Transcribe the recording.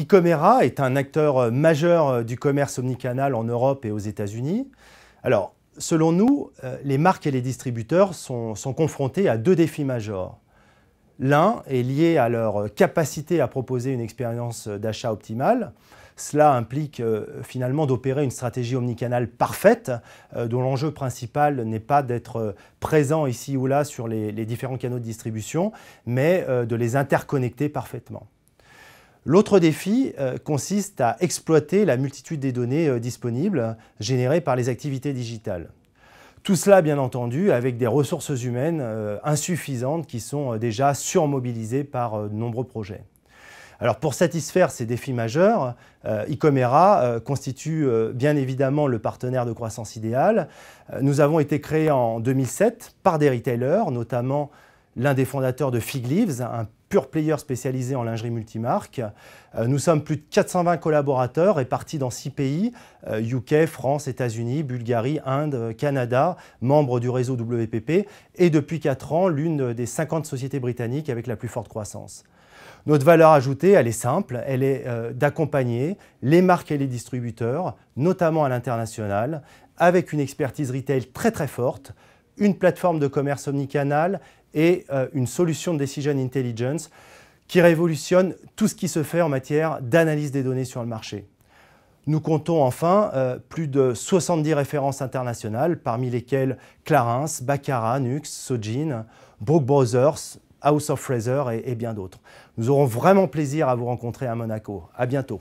Icomera est un acteur euh, majeur euh, du commerce omnicanal en Europe et aux États-Unis. Alors, selon nous, euh, les marques et les distributeurs sont, confrontés à deux défis majeurs. L'un est lié à leur capacité à proposer une expérience d'achat optimale. Cela implique finalement d'opérer une stratégie omnicanale parfaite, dont l'enjeu principal n'est pas d'être présent ici ou là sur les différents canaux de distribution, mais de les interconnecter parfaitement. L'autre défi euh, consiste à exploiter la multitude des données euh, disponibles générées par les activités digitales. Tout cela, bien entendu, avec des ressources humaines euh, insuffisantes qui sont déjà surmobilisées par de nombreux projets. Alors pour satisfaire ces défis majeurs, Icomera constitue bien évidemment le partenaire de croissance idéal. nous avons été créés en 2007 par des retailers, notamment l'un des fondateurs de Fig Leaves, un pure player spécialisé en lingerie multimarque. Euh, nous sommes plus de 420 collaborateurs répartis dans six pays, UK, euh, France, États-Unis, Bulgarie, Inde, euh, Canada, membres du réseau WPP, et depuis 4 ans, l'une des 50 sociétés britanniques avec la plus forte croissance. Notre valeur ajoutée, elle est simple, elle est d'accompagner les marques et les distributeurs, notamment à l'international, avec une expertise retail très très forte, une plateforme de commerce omnicanal et euh, une solution de decision intelligence qui révolutionne tout ce qui se fait en matière d'analyse des données sur le marché. Nous comptons enfin euh, plus de 70 références internationales, parmi lesquelles Clarins, Baccarat, Nux, Sojin, Brook Brothers, House of Fraser et, et bien d'autres. Nous aurons vraiment plaisir à vous rencontrer à Monaco. À bientôt.